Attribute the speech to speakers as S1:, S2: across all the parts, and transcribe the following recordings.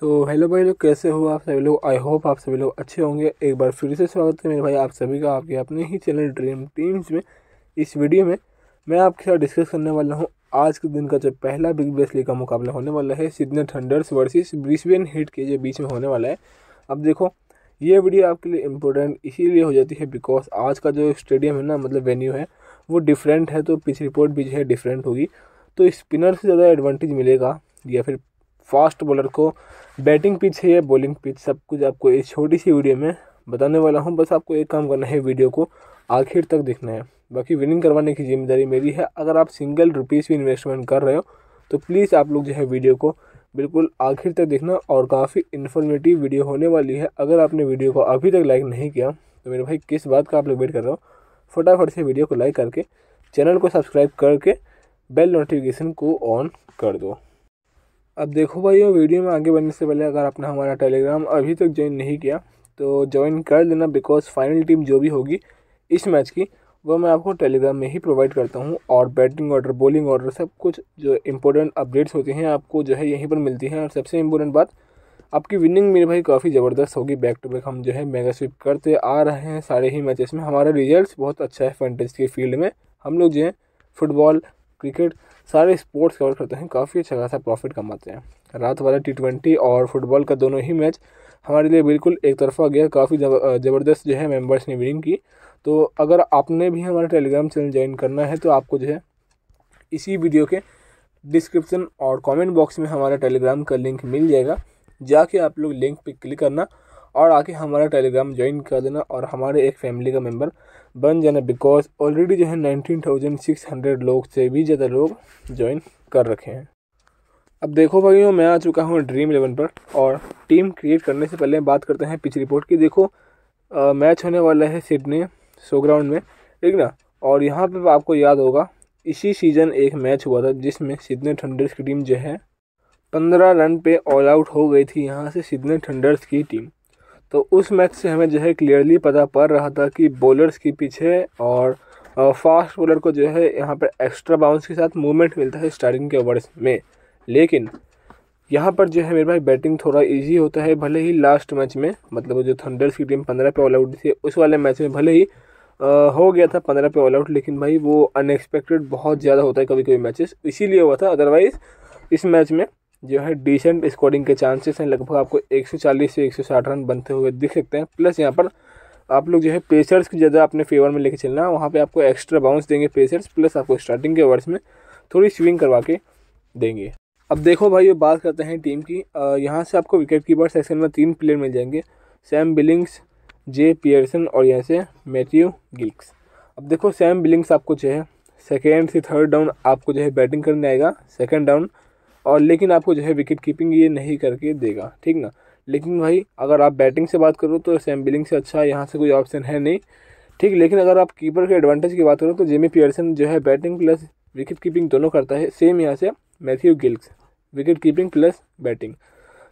S1: तो हेलो भाई लोग कैसे हो आप सभी लोग आई होप आप सभी लोग अच्छे होंगे एक बार फिर से स्वागत है मेरे भाई आप सभी का आपके अपने ही चैनल ड्रीम टीम्स में इस वीडियो में मैं आपके साथ डिस्कस करने वाला हूँ आज के दिन का जो पहला बिग बैश लीग का मुकाबला होने वाला है Sydney Thunders versus Brisbane Heat के जो बीच में होने वाला है अब देखो ये वीडियो आपके लिए इम्पोर्टेंट इसीलिए हो जाती है बिकॉज आज का जो स्टेडियम है ना मतलब वेन्यू है वो डिफरेंट है तो पिच रिपोर्ट भी जो है डिफरेंट होगी तो स्पिनर से ज़्यादा एडवांटेज मिलेगा या फिर फास्ट बॉलर को बैटिंग पिच है या बॉलिंग पिच सब कुछ आपको इस छोटी सी वीडियो में बताने वाला हूँ बस आपको एक काम करना है वीडियो को आखिर तक देखना है बाकी विनिंग करवाने की जिम्मेदारी मेरी है अगर आप सिंगल रुपीज़ भी इन्वेस्टमेंट कर रहे हो तो प्लीज़ आप लोग जो है वीडियो को बिल्कुल आखिर तक देखना और काफ़ी इन्फॉर्मेटिव वीडियो होने वाली है अगर आपने वीडियो को अभी तक लाइक नहीं किया तो मेरे भाई किस बात का आप लोग वेट कर रहे हो फटाफट से वीडियो को लाइक करके चैनल को सब्सक्राइब करके बेल नोटिफिकेशन को ऑन कर दो अब देखो भाइयों वीडियो में आगे बढ़ने से पहले अगर आपने हमारा टेलीग्राम अभी तक ज्वाइन नहीं किया तो ज्वाइन कर लेना बिकॉज फाइनल टीम जो भी होगी इस मैच की वो मैं आपको टेलीग्राम में ही प्रोवाइड करता हूँ और बैटिंग ऑर्डर बॉलिंग ऑर्डर सब कुछ जो इम्पोर्टेंट अपडेट्स होती हैं आपको जो है यहीं पर मिलती हैं और सबसे इम्पोर्टेंट बात आपकी विनिंग मेरे भाई काफ़ी ज़बरदस्त होगी बैक टू बैक हम जो है मेगा स्विप करते आ रहे हैं सारे ही मैचेस में हमारा रिजल्ट बहुत अच्छा है फैंटेसी के फील्ड में हम लोग जो है फुटबॉल क्रिकेट सारे स्पोर्ट्स कवर करते हैं काफ़ी अच्छा खासा प्रॉफिट कमाते हैं रात वाला टी ट्वेंटी और फुटबॉल का दोनों ही मैच हमारे लिए बिल्कुल एक तरफा गया काफ़ी ज़बरदस्त जो है मेम्बर्स ने विनिंग की तो अगर आपने भी हमारा टेलीग्राम चैनल ज्वाइन करना है तो आपको जो है इसी वीडियो के डिस्क्रिप्शन और कमेंट बॉक्स में हमारा टेलीग्राम का लिंक मिल जाएगा जाके आप लोग लिंक पे क्लिक करना और आके हमारा टेलीग्राम ज्वाइन कर देना और हमारे एक फैमिली का मेम्बर बन जाना बिकॉज ऑलरेडी जो है नाइनटीन थाउजेंड सिक्स हंड्रेड लोग से भी ज़्यादा लोग ज्वाइन कर रखे हैं अब देखो भाइयों मैं आ चुका हूँ ड्रीम इलेवन पर और टीम क्रिएट करने से पहले बात करते हैं पिच रिपोर्ट की देखो आ, मैच होने वाला है सिडनी सो ग्राउंड में ठीक ना और यहाँ पे आपको याद होगा इसी सीज़न एक मैच हुआ था जिसमें सिडनी थंडर्स की टीम जो है पंद्रह रन पे ऑल आउट हो गई थी यहाँ से सिडनी थंडर्स की टीम तो उस मैच से हमें जो है क्लियरली पता पड़ रहा था कि बॉलर्स के पीछे और फास्ट बॉलर को जो है यहाँ पर एक्स्ट्रा बाउंस के साथ मूवमेंट मिलता है स्टार्टिंग के ओवर्स में लेकिन यहाँ पर जो है मेरे भाई बैटिंग थोड़ा इजी होता है भले ही लास्ट मैच में मतलब जो थंडर्स की टीम पंद्रह पे ऑल आउट थी उस वाले मैच में भले ही आ, हो गया था पंद्रह पे ऑल आउट लेकिन भाई वो अनएक्सपेक्टेड बहुत ज़्यादा होता है कभी कभी मैचेस इसीलिए हुआ था अदरवाइज़ इस मैच में जो है डिसेंट स्कोरिंग के चांसेस हैं लगभग आपको 140 से 160 रन बनते हुए दिख सकते हैं प्लस यहाँ पर आप लोग जो है पेसर्स की ज़्यादा अपने फेवर में लेके चलना है वहाँ पर आपको एक्स्ट्रा बाउंस देंगे पेसर्स प्लस आपको स्टार्टिंग के ओवर्स में थोड़ी स्विंग करवा के देंगे अब देखो भाई ये बात करते हैं टीम की यहाँ से आपको विकेट कीपर सेक्शन में तीन प्लेयर मिल जाएंगे सैम बिलिंग्स जे पियर्सन और यहाँ से मैथ्यू गिल्क्स अब देखो सैम बिलिंग्स आपको जो है सेकेंड से थर्ड डाउन आपको जो है बैटिंग करने आएगा सेकेंड डाउन और लेकिन आपको जो है विकेट कीपिंग ये नहीं करके देगा ठीक ना लेकिन भाई अगर आप बैटिंग से बात करो तो सैम बिलिंग से अच्छा यहाँ से कोई ऑप्शन है नहीं ठीक लेकिन अगर आप कीपर के एडवांटेज की बात करो तो जेमी पियर्सन जो है बैटिंग प्लस विकेट कीपिंग दोनों करता है सेम यहाँ से Matthew Gilkes wicket keeping plus batting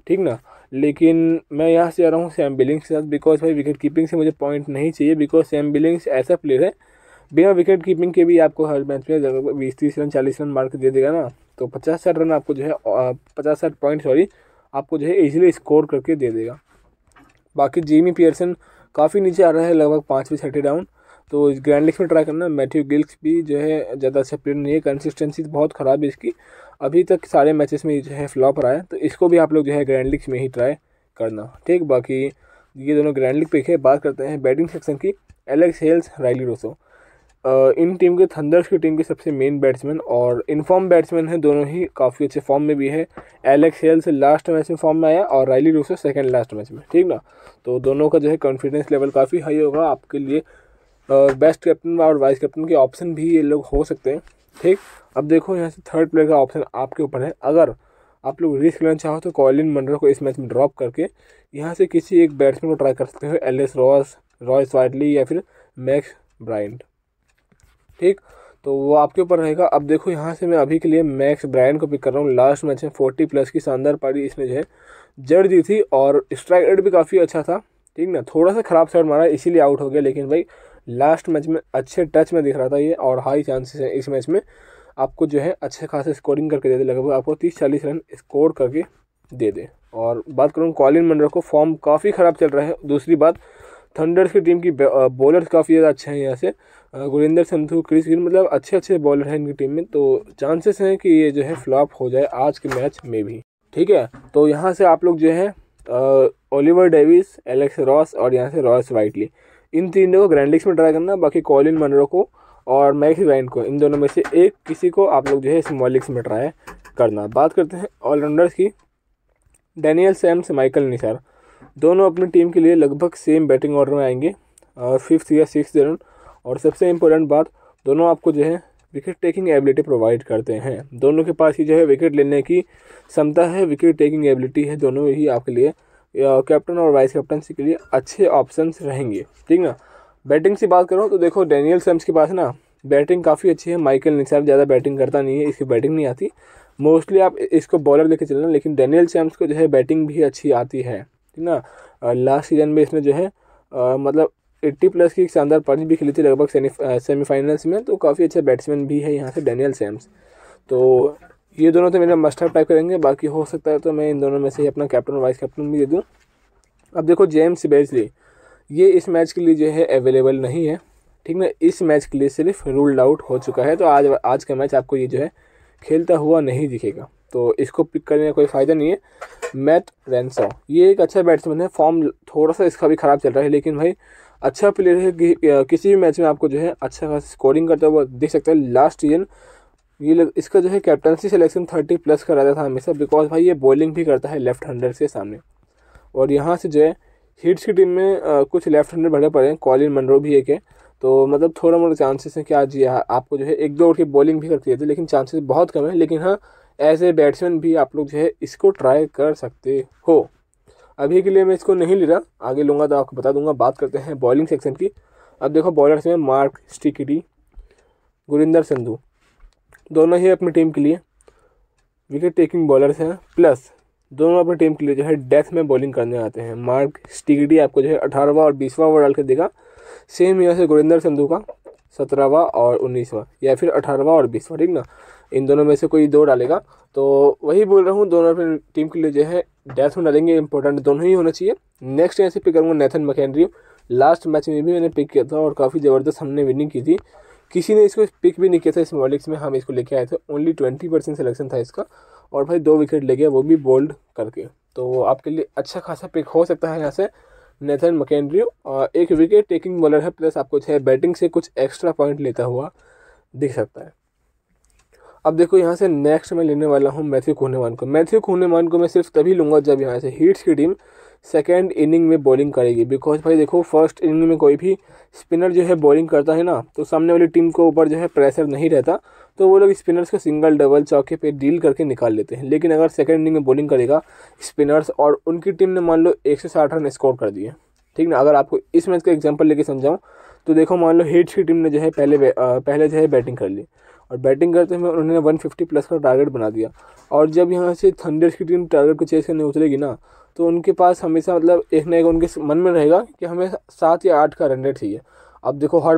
S1: ठीक ना लेकिन मैं यहाँ से आ रहा हूँ सैम बिलिंग के साथ बिकॉज भाई विकेट कीपिंग से मुझे पॉइंट नहीं चाहिए बिकॉज सैम बिलिंग्स ऐसा प्लेयर है बिना विकेट कीपिंग के भी आपको हर मैच में बीस तीस रन चालीस रन मार के दे देगा ना तो पचास साठ रन आपको जो है पचास साठ पॉइंट सॉरी आपको जो है ईजिली स्कोर करके दे देगा बाकी जेमी पियर्सन काफ़ी नीचे आ रहा है लगभग पाँचवें छठे डाउन तो ग्रैंड लीग में ट्राई करना मैथ्यू गिल्स भी जो है ज़्यादा अच्छा प्लेयर नहीं है कंसिस्टेंसी बहुत ख़राब है इसकी अभी तक सारे मैचेस में जो है फ्लॉप रहा है तो इसको भी आप लोग जो है ग्रैंड लीग में ही ट्राई करना ठीक बाकी ये दोनों ग्रैंड लिख पे बात करते हैं बैटिंग सेक्शन की एलेक्स हेल्स राइली रोसो इन टीम के थंडर्स की टीम के सबसे मेन बैट्समैन और इनफॉर्म बैट्समैन है दोनों ही काफ़ी अच्छे फॉर्म में भी है एलेक्स हेल से लास्ट मैच में फॉर्म में आया और Rilee Rossouw second last match में ठीक ना तो दोनों का जो है कॉन्फिडेंस लेवल काफ़ी हाई होगा आपके लिए बेस्ट कैप्टन और वाइस कैप्टन के ऑप्शन भी ये लोग हो सकते हैं ठीक अब देखो यहाँ से थर्ड प्लेयर का ऑप्शन आपके ऊपर है अगर आप लोग रिस्क लेना चाहो तो कॉलिन मंडर को इस मैच में ड्रॉप करके यहाँ से किसी एक बैट्समैन को ट्राई कर सकते हो Alex Ross Ross Whiteley या फिर मैक्स ब्राइंड ठीक तो वो आपके ऊपर रहेगा अब देखो यहाँ से मैं अभी के लिए मैक्स ब्रायन को पिक कर रहा हूँ लास्ट मैच में फोर्टी प्लस की शानदार पारी इसने जो है जड़ दी थी और स्ट्राइक रेट भी काफ़ी अच्छा था ठीक ना थोड़ा सा ख़राब साइड मारा इसीलिए आउट हो गया लेकिन भाई लास्ट मैच में अच्छे टच में दिख रहा था ये और हाई चांसेस हैं इस मैच में आपको जो है अच्छे खासे स्कोरिंग करके दे दे लगभग आपको तीस चालीस रन स्कोर करके दे दे और बात करूँ कॉलिन मंडर को फॉर्म काफ़ी ख़राब चल रहा है दूसरी बात थंडर्स की टीम की बॉलर काफ़ी ज़्यादा अच्छे हैं यहाँ से गुरिंदर संधू क्रिस गिल मतलब अच्छे अच्छे बॉलर हैं इनकी टीम में तो चांसेस हैं कि ये जो है फ्लॉप हो जाए आज के मैच में भी ठीक है तो यहाँ से आप लोग जो है ओलिवर डेविस एलेक्स रॉस और यहाँ से रॉयस वाइटली इन तीनों को ग्रैंड लिक्स में ट्राई करना बाकी कॉलिन मनरो को और मैक्स ग्राइंड को इन दोनों में से एक किसी को आप लोग जो है स्मॉल लिक्स में ट्राई करना बात करते हैं ऑलराउंडर्स की डैनियल सैम्स माइकल निसार दोनों अपनी टीम के लिए लगभग सेम बैटिंग ऑर्डर में आएंगे और फिफ्थ या सिक्स रन और सबसे इम्पोर्टेंट बात दोनों आपको जो है विकेट टेकिंग एबिलिटी प्रोवाइड करते हैं दोनों के पास ही जो है विकेट लेने की क्षमता है विकेट टेकिंग एबिलिटी है दोनों ही आपके लिए कैप्टन और वाइस कैप्टन के लिए अच्छे ऑप्शन रहेंगे ठीक ना बैटिंग से बात करो तो देखो डैनियल सेम्स के पास ना बैटिंग काफ़ी अच्छी है माइकल निसार ज़्यादा बैटिंग करता नहीं है इसकी बैटिंग नहीं आती मोस्टली आप इसको बॉलर लेके चलना लेकिन डैनियल सेम्स को जो है बैटिंग भी अच्छी आती है ठीक ना लास्ट सीजन में इसने जो है आ, मतलब एट्टी प्लस की एक शानदार पारी भी खेली थी लगभग सेमीफाइनल्स में तो काफ़ी अच्छा बैट्समैन भी है यहाँ से डैनियल सैम्स तो ये दोनों तो मेरा मस्टर टाइप करेंगे बाकी हो सकता है तो मैं इन दोनों में से ही अपना कैप्टन और वाइस कैप्टन भी दे दूँ अब देखो जेम्स बेजली ये इस मैच के लिए जो है अवेलेबल नहीं है ठीक ना इस मैच के लिए सिर्फ रूल्ड आउट हो चुका है तो आज आज का मैच आपको ये जो है खेलता हुआ नहीं दिखेगा तो इसको पिक करने का कोई फ़ायदा नहीं है मैट रेंसो ये एक अच्छा बैट्समैन है फॉर्म थोड़ा सा इसका भी ख़राब चल रहा है लेकिन भाई अच्छा प्लेयर है कि, किसी भी मैच में आपको जो है अच्छा खास स्कोरिंग करता हुआ देख सकते हैं लास्ट ईयर ये लग, इसका जो है कैप्टनसी सिलेक्शन थर्टी प्लस कर रहा था हमेशा बिकॉज भाई ये बॉलिंग भी करता है लेफ्ट हंडर के सामने और यहाँ से जो है हिट्स की टीम में आ, कुछ लेफ्ट हंडर भरे पड़े हैं कॉलिन मनरो भी एक है तो मतलब थोड़ा मोटा चांसेस हैं कि आज ये आपको जो है एक दो ओवर की बॉलिंग भी करती रहती है लेकिन चांसेस बहुत कम है लेकिन हाँ एज ए बैट्समैन भी आप लोग जो है इसको ट्राई कर सकते हो अभी के लिए मैं इसको नहीं ले रहा आगे लूँगा तो आपको बता दूंगा बात करते हैं बॉलिंग सेक्शन की अब देखो बॉलर्स में मार्क स्टिकटी गुरिंदर संधु दोनों ही अपनी टीम के लिए विकेट टेकिंग बॉलर्स हैं प्लस दोनों अपनी टीम के लिए जो है डेथ में बॉलिंग करने आते हैं मार्क स्टिकटी आपको जो है अठारहवा और बीसवा ओवर डाल के देगा सेम यहाँ से गुरिंदर संधू का सत्रहवा और उन्नीसवा या फिर अठारहवा और बीसवा ठीक ना इन दोनों में से कोई दो डालेगा तो वही बोल रहा हूँ दोनों अपनी टीम के लिए जो है डेथ में डालेंगे इंपॉर्टेंट दोनों ही होना चाहिए नेक्स्ट यहाँ से पिक करूँगा नेथन मकैनरी लास्ट मैच में भी मैंने पिक किया था और काफ़ी ज़बरदस्त हमने विनिंग की थी किसी ने इसको पिक भी नहीं किया था इस मॉलिक्स में हम इसको लेके आए थे ओनली ट्वेंटी परसेंट सिलेक्शन था इसका और भाई दो विकेट ले गया वो भी बोल्ड करके तो आपके लिए अच्छा खासा पिक हो सकता है यहाँ से नेथन मकेंड्रियो एक विकेट टेकिंग बॉलर है प्लस आपको छह बैटिंग से कुछ एक्स्ट्रा पॉइंट लेता हुआ दिख सकता है अब देखो यहाँ से नेक्स्ट मैं लेने वाला हूँ मैथ्यू कोहनेमान को मैथ्यू कोहनेमान को मैं सिर्फ तभी लूँगा जब यहाँ से हीट्स की टीम सेकेंड इनिंग में बॉलिंग करेगी बिकॉज भाई देखो फर्स्ट इनिंग में कोई भी स्पिनर जो है बॉलिंग करता है ना तो सामने वाली टीम के ऊपर जो है प्रेशर नहीं रहता तो वो लोग स्पिनर्स को सिंगल डबल चौके पे डील करके निकाल लेते हैं लेकिन अगर सेकेंड इनिंग में बॉलिंग करेगा स्पिनर्स और उनकी टीम ने मान लो एक रन स्कोर कर दिए ठीक ना अगर आपको इस मैच का एग्जाम्पल लेके समझाऊँ तो देखो मान लो हिट्स की टीम ने जो है पहले पहले जो है बैटिंग कर ली और बैटिंग करते हुए उन्होंने 150 प्लस का टारगेट बना दिया और जब यहाँ से थंडर्स की टीम टारगेट को चेस करने उतरेगी ना तो उनके पास हमेशा मतलब एक ना एक उनके मन में रहेगा कि हमें सात या आठ का रन रेट चाहिए अब देखो हर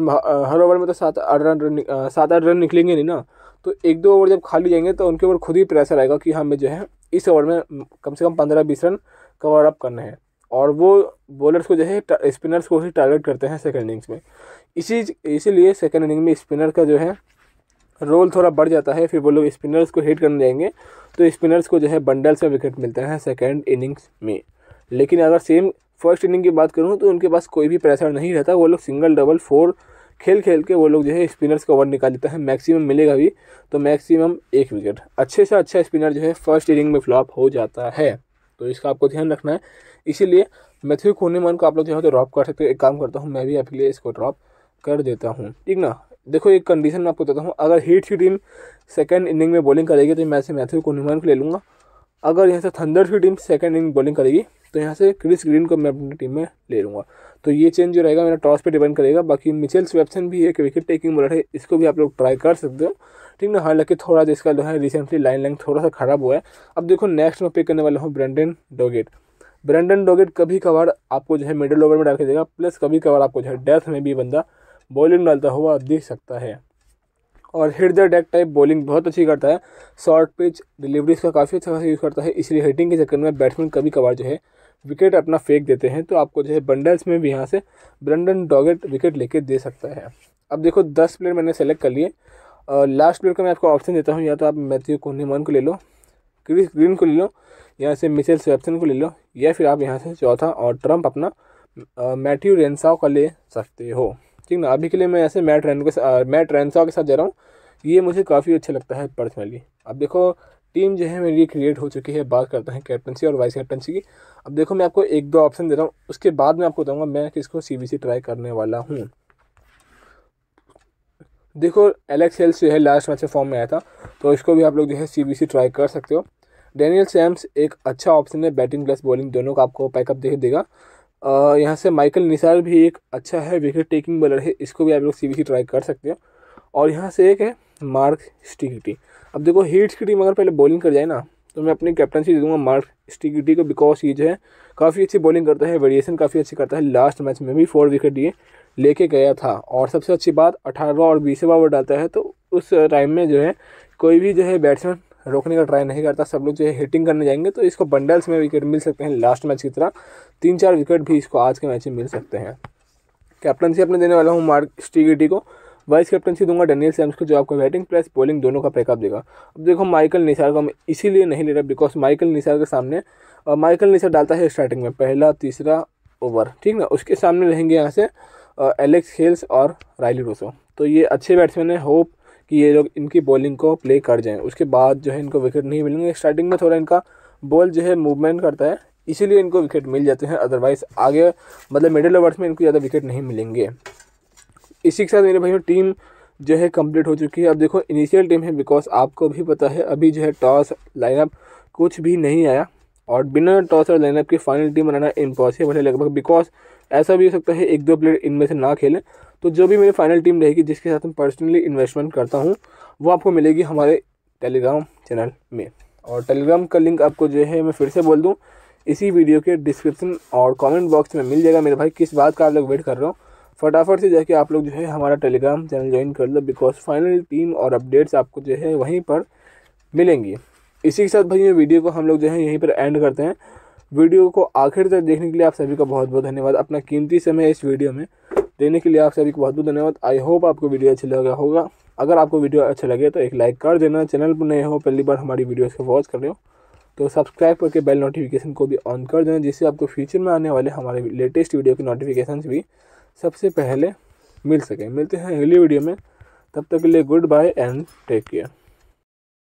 S1: हर ओवर में तो सात आठ रन सात आठ रन निकलेंगे नहीं ना तो एक दो ओवर जब खाली जाएंगे तो उनके ऊपर खुद ही प्रेशर आएगा कि हमें हाँ, जो है इस ओवर में कम से कम पंद्रह बीस रन कवर अप करने हैं और वो बॉलर्स को जो है स्पिनर्स को ही टारगेट करते हैं सेकेंड इनिंग्स में इसी इसीलिए सेकेंड इनिंग में स्पिनर का जो है रोल थोड़ा बढ़ जाता है फिर वो लोग स्पिनर्स को हिट करने जाएंगे तो स्पिनर्स को जो है बंडल्स में विकेट मिलता है सेकेंड इनिंग्स में लेकिन अगर सेम फर्स्ट इनिंग की बात करूँ तो उनके पास कोई भी प्रेशर नहीं रहता वो लोग सिंगल डबल फोर खेल खेल के वो लोग जो है स्पिनर्स का ओवर निकाल देता है मैक्सिमम मिलेगा भी तो मैक्सिमम एक विकेट अच्छे से अच्छा स्पिनर जो है फर्स्ट इनिंग में फ्लॉप हो जाता है तो इसका आपको ध्यान रखना है इसीलिए मैथ्यू कोनेमन को आप लोग जो है तो ड्रॉप कर सकते हो एक काम करता हूँ मैं भी आपके लिए इसको ड्रॉप कर देता हूँ ठीक ना देखो एक कंडीशन मैं आपको बताता हूँ अगर हीट की टीम सेकेंड इनिंग में बॉलिंग करेगी तो मैं से मैथ्यू को न्यूमैन को ले लूँगा अगर यहाँ से थंडर की टीम सेकेंड इनिंग बॉलिंग करेगी तो यहाँ से क्रिस ग्रीन को मैं अपनी टीम में ले लूँगा तो ये चेंज जो रहेगा मेरा टॉस पर डिपेंड करेगा बाकी मिचेल स्वेप्सन भी एक विकेट टेकिंग बॉलर है इसको भी आप लोग ट्राई कर सकते हो ठीक ना हालांकि थोड़ा जिसका जो है रिसेंटली लाइन लाइन थोड़ा सा खराब हुआ है अब देखो नेक्स्ट मैं पिक करने वाला हूँ ब्रेंडन डोगेट ब्रेंडन डोगेट कभी कभार आपको जो है मिडिल ओवर में डाल के देगा प्लस कभी कभार आपको जो है डेथ में भी बंदा बॉलिंग डालता हुआ दिख सकता है और hit the deck type bowling बहुत अच्छी करता है शॉर्ट पिच डिलीवरी का काफ़ी अच्छा खासा यूज़ करता है इसलिए हिटिंग के चक्कर में बैट्समैन कभी कभार जो है विकेट अपना फेंक देते हैं तो आपको जो है बंडल्स में भी यहाँ से ब्रंडन डॉगेट विकेट लेके दे सकता है अब देखो दस प्लेयर मैंने सेलेक्ट कर लिए लास्ट प्लेयर का मैं आपको ऑप्शन देता हूँ या तो आप मैथ्यू कोहनीमान को ले लो क्रिस ग्रीन को ले लो यहाँ से मिशेल स्वेप्सन को ले लो या फिर आप यहाँ से चौथा और ट्रम्प अपना मैथ्यू रेंसाव का ले सकते हो ठीक ना अभी के लिए मैं ऐसे मैट रैन के मैट रैनसा के साथ जा रहा हूँ ये मुझे काफ़ी अच्छा लगता है पर्सनली अब देखो टीम जो है मेरी क्रिएट हो चुकी है बात करते हैं कैप्टनसी और वाइस कैप्टनसी की अब देखो मैं आपको एक दो ऑप्शन दे रहा हूँ उसके बाद में आपको बताऊँगा मैं किसको सी बी ट्राई करने वाला हूँ देखो एलेक्स हेल्स जो है लास्ट मैच में फॉर्म में आया था तो इसको भी आप लोग जो है सी ट्राई कर सकते हो डेनियल सैम्स एक अच्छा ऑप्शन है बैटिंग प्लस बॉलिंग दोनों का आपको पैकअप दे देगा यहाँ से माइकल निसार भी एक अच्छा है विकेट टेकिंग बॉलर है इसको भी आप लोग सी ट्राई कर सकते हो और यहाँ से एक है मार्क स्टिकटी अब देखो हीट्स की टीम अगर पहले बॉलिंग कर जाए ना तो मैं अपनी कैप्टनशी दे दूंगा मार्क स्टिकिटी को बिकॉज ये जो है काफ़ी अच्छी बॉलिंग करता है वेरिएशन काफ़ी अच्छी करता है लास्ट मैच में भी फोर विकेट दिए लेके गया था और सबसे अच्छी बात अठारहवा और बीसवा ओवर डालता है तो उस टाइम में जो है कोई भी जो है बैट्समैन रोकने का ट्राई नहीं करता सब लोग जो है हिटिंग करने जाएंगे तो इसको बंडल्स में विकेट मिल सकते हैं लास्ट मैच की तरह तीन चार विकेट भी इसको आज के मैच में मिल सकते हैं कैप्टनसी अपने देने वाला हूँ मार्क स्टीगिटी को वाइस कैप्टनसी दूंगा डेनियल सैम्स को जो आपको बैटिंग प्लस बॉलिंग दोनों का पैकअप देगा अब देखो माइकल निसार को हम इसीलिए नहीं ले रहा बिकॉज माइकल निसार के सामने माइकल निसार डालता है स्टार्टिंग में पहला तीसरा ओवर ठीक ना उसके सामने रहेंगे यहाँ से एलेक्स हेल्स और राइली रोसो तो ये अच्छे बैट्समैन है होप कि ये लोग इनकी बॉलिंग को प्ले कर जाएँ उसके बाद जो है इनको विकेट नहीं मिलेंगे स्टार्टिंग में थोड़ा इनका बॉल जो है मूवमेंट करता है इसीलिए इनको विकेट मिल जाते हैं अदरवाइज आगे मतलब मिडिल ओवर्स में इनको ज़्यादा विकेट नहीं मिलेंगे इसी के साथ मेरे भाइयों टीम जो है कंप्लीट हो चुकी है अब देखो इनिशियल टीम है बिकॉज आपको भी पता है अभी जो है टॉस लाइनअप कुछ भी नहीं आया और बिना टॉस और लाइनअप की फाइनल टीम बनाना इम्पॉसिबल है लगभग बिकॉज ऐसा भी हो सकता है एक दो प्लेयर इनमें से ना खेलें तो जो भी मेरी फाइनल टीम रहेगी जिसके साथ मैं पर्सनली इन्वेस्टमेंट करता हूँ वो आपको मिलेगी हमारे टेलीग्राम चैनल में और टेलीग्राम का लिंक आपको जो है मैं फिर से बोल दूँ इसी वीडियो के डिस्क्रिप्शन और कमेंट बॉक्स में मिल जाएगा मेरे भाई किस बात का आप लोग वेट कर रहे हो फटाफट से जाके आप लोग जो है हमारा टेलीग्राम चैनल ज्वाइन कर लो बिकॉज फाइनल टीम और अपडेट्स आपको जो है वहीं पर मिलेंगी इसी के साथ भाई ये वीडियो को हम लोग जो है यहीं पर एंड करते हैं वीडियो को आखिर तक देखने के लिए आप सभी का बहुत बहुत धन्यवाद अपना कीमती समय इस वीडियो में देने के लिए आप सभी को बहुत बहुत धन्यवाद आई होप आपको वीडियो अच्छा लगा होगा अगर आपको वीडियो अच्छा लगे तो एक लाइक कर देना चैनल पर नए हो पहली बार हमारी वीडियोस को वॉच कर रहे हो तो सब्सक्राइब करके बेल नोटिफिकेशन को भी ऑन कर देना जिससे आपको फ्यूचर में आने वाले हमारे लेटेस्ट वीडियो के नोटिफिकेशन भी सबसे पहले मिल सके मिलते हैं अगली वीडियो में तब तक के लिए good bye and take care